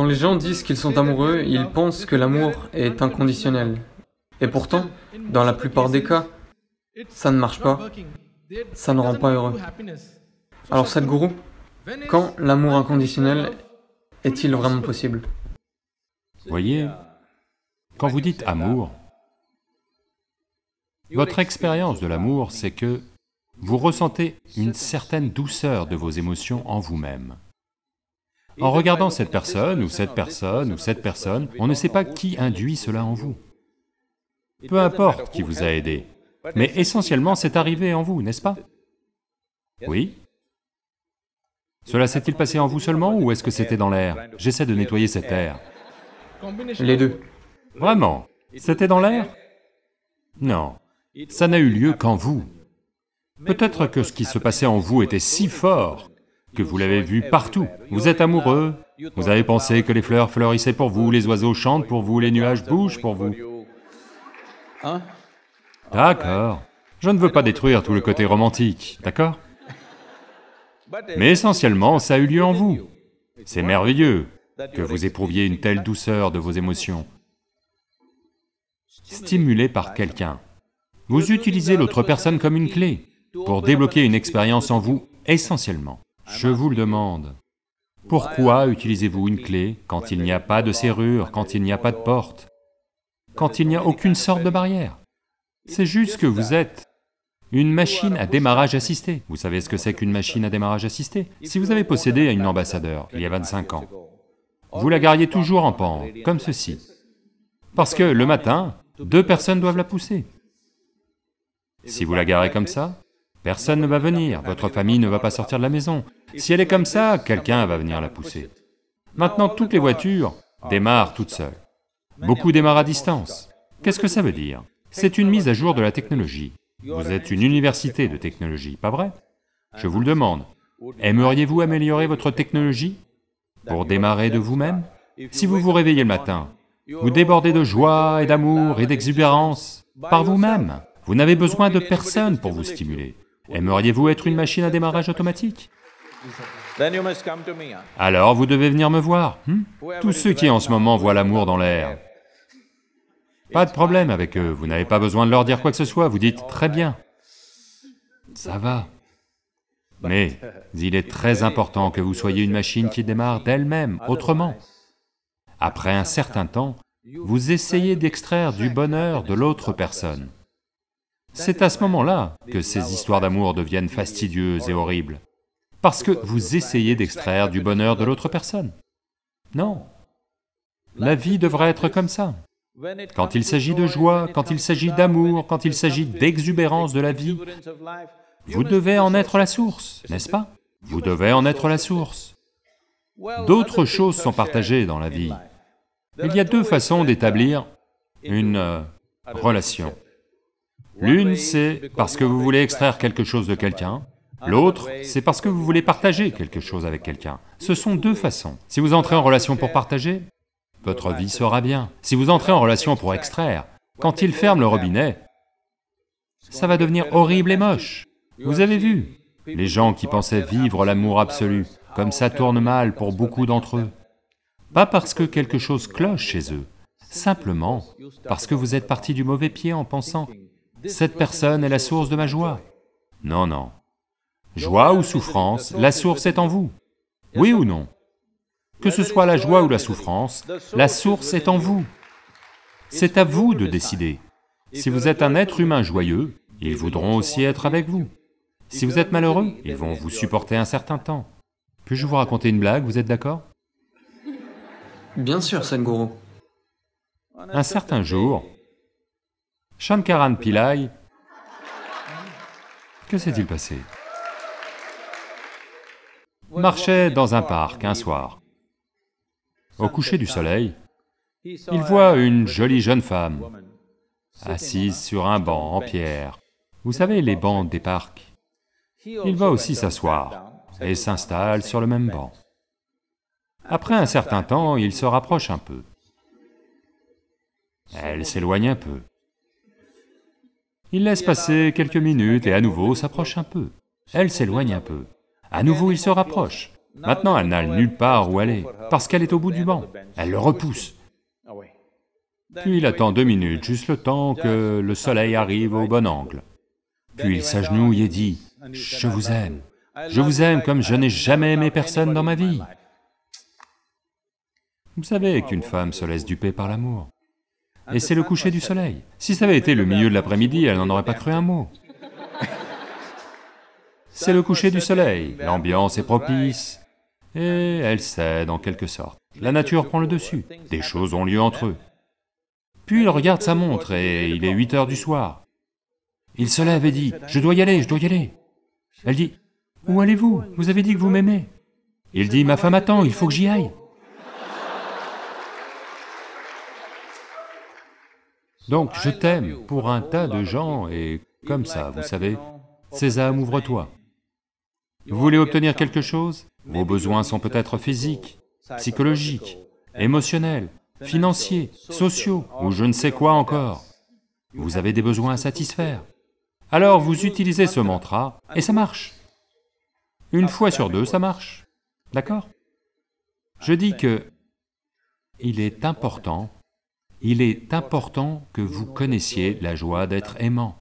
Quand les gens disent qu'ils sont amoureux, ils pensent que l'amour est inconditionnel. Et pourtant, dans la plupart des cas, ça ne marche pas. Ça ne rend pas heureux. Alors Sadhguru, quand l'amour inconditionnel est-il vraiment possible Voyez, quand vous dites amour, votre expérience de l'amour, c'est que vous ressentez une certaine douceur de vos émotions en vous-même. En regardant cette personne, ou cette personne, ou cette personne, on ne sait pas qui induit cela en vous. Peu importe qui vous a aidé, mais essentiellement c'est arrivé en vous, n'est-ce pas Oui Cela s'est-il passé en vous seulement, ou est-ce que c'était dans l'air J'essaie de nettoyer cet air. Les deux. Vraiment C'était dans l'air Non. Ça n'a eu lieu qu'en vous. Peut-être que ce qui se passait en vous était si fort que vous l'avez vu partout. Vous êtes amoureux, vous avez pensé que les fleurs fleurissaient pour vous, les oiseaux chantent pour vous, les nuages bougent pour vous. D'accord. Je ne veux pas détruire tout le côté romantique, d'accord Mais essentiellement, ça a eu lieu en vous. C'est merveilleux que vous éprouviez une telle douceur de vos émotions. Stimulé par quelqu'un, vous utilisez l'autre personne comme une clé pour débloquer une expérience en vous essentiellement. Je vous le demande. Pourquoi utilisez-vous une clé quand il n'y a pas de serrure, quand il n'y a pas de porte, quand il n'y a aucune sorte de barrière C'est juste que vous êtes une machine à démarrage assisté. Vous savez ce que c'est qu'une machine à démarrage assisté Si vous avez possédé une ambassadeur, il y a 25 ans, vous la gariez toujours en pan, comme ceci. Parce que le matin, deux personnes doivent la pousser. Si vous la garez comme ça, personne ne va venir, votre famille ne va pas sortir de la maison, si elle est comme ça, quelqu'un va venir la pousser. Maintenant, toutes les voitures démarrent toutes seules. Beaucoup démarrent à distance. Qu'est-ce que ça veut dire C'est une mise à jour de la technologie. Vous êtes une université de technologie, pas vrai Je vous le demande, aimeriez-vous améliorer votre technologie pour démarrer de vous-même Si vous vous réveillez le matin, vous débordez de joie et d'amour et d'exubérance par vous-même. Vous, n'avez besoin de personne pour vous stimuler. Aimeriez-vous être une machine à démarrage automatique alors vous devez venir me voir. Hmm? Tous ceux qui en ce moment voient l'amour dans l'air. Pas de problème avec eux, vous n'avez pas besoin de leur dire quoi que ce soit, vous dites « très bien ». Ça va. Mais il est très important que vous soyez une machine qui démarre d'elle-même, autrement. Après un certain temps, vous essayez d'extraire du bonheur de l'autre personne. C'est à ce moment-là que ces histoires d'amour deviennent fastidieuses et horribles parce que vous essayez d'extraire du bonheur de l'autre personne. Non. La vie devrait être comme ça. Quand il s'agit de joie, quand il s'agit d'amour, quand il s'agit d'exubérance de la vie, vous devez en être la source, n'est-ce pas Vous devez en être la source. D'autres choses sont partagées dans la vie. Il y a deux façons d'établir une euh, relation. L'une, c'est parce que vous voulez extraire quelque chose de quelqu'un, L'autre, c'est parce que vous voulez partager quelque chose avec quelqu'un. Ce sont deux façons. Si vous entrez en relation pour partager, votre vie sera bien. Si vous entrez en relation pour extraire, quand il ferme le robinet, ça va devenir horrible et moche. Vous avez vu, les gens qui pensaient vivre l'amour absolu, comme ça tourne mal pour beaucoup d'entre eux. Pas parce que quelque chose cloche chez eux, simplement parce que vous êtes parti du mauvais pied en pensant « cette personne est la source de ma joie ». Non, non, Joie ou souffrance, la source est en vous. Oui ou non Que ce soit la joie ou la souffrance, la source est en vous. C'est à vous de décider. Si vous êtes un être humain joyeux, ils voudront aussi être avec vous. Si vous êtes malheureux, ils vont vous supporter un certain temps. Puis-je vous raconter une blague, vous êtes d'accord Bien sûr, Sadhguru. Un certain jour, Shankaran Pillai... Que s'est-il passé marchait dans un parc un soir. Au coucher du soleil, il voit une jolie jeune femme assise sur un banc en pierre. Vous savez, les bancs des parcs. Il va aussi s'asseoir et s'installe sur le même banc. Après un certain temps, il se rapproche un peu. Elle s'éloigne un peu. Il laisse passer quelques minutes et à nouveau s'approche un peu. Elle s'éloigne un peu. À nouveau, il se rapproche. Maintenant, elle n'a nulle part où aller, parce qu'elle est au bout du banc. Elle le repousse. Puis il attend deux minutes, juste le temps que le soleil arrive au bon angle. Puis il s'agenouille et dit, « Je vous aime. Je vous aime comme je n'ai jamais aimé personne dans ma vie. » Vous savez qu'une femme se laisse duper par l'amour. Et c'est le coucher du soleil. Si ça avait été le milieu de l'après-midi, elle n'en aurait pas cru un mot. C'est le coucher du soleil, l'ambiance est propice, et elle cède en quelque sorte. La nature prend le dessus, des choses ont lieu entre eux. Puis il regarde sa montre et il est 8 heures du soir. Il se lève et dit, « Je dois y aller, je dois y aller ». Elle dit, « Où allez-vous Vous avez dit que vous m'aimez ». Il dit, « Ma femme attend, il faut que j'y aille ». Donc, je t'aime pour un tas de gens et comme ça, vous savez, Sésame, ouvre-toi. Vous voulez obtenir quelque chose Vos besoins sont peut-être physiques, psychologiques, émotionnels, financiers, sociaux, ou je ne sais quoi encore. Vous avez des besoins à satisfaire. Alors vous utilisez ce mantra et ça marche. Une fois sur deux, ça marche. D'accord Je dis que il est important, il est important que vous connaissiez la joie d'être aimant,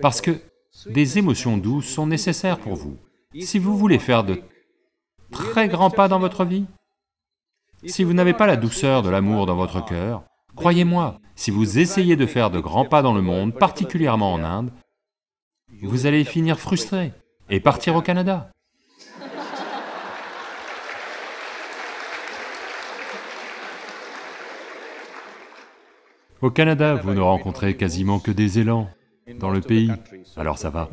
parce que des émotions douces sont nécessaires pour vous. Si vous voulez faire de très grands pas dans votre vie, si vous n'avez pas la douceur de l'amour dans votre cœur, croyez-moi, si vous essayez de faire de grands pas dans le monde, particulièrement en Inde, vous allez finir frustré et partir au Canada. Au Canada, vous ne rencontrez quasiment que des élans dans le pays, alors ça va.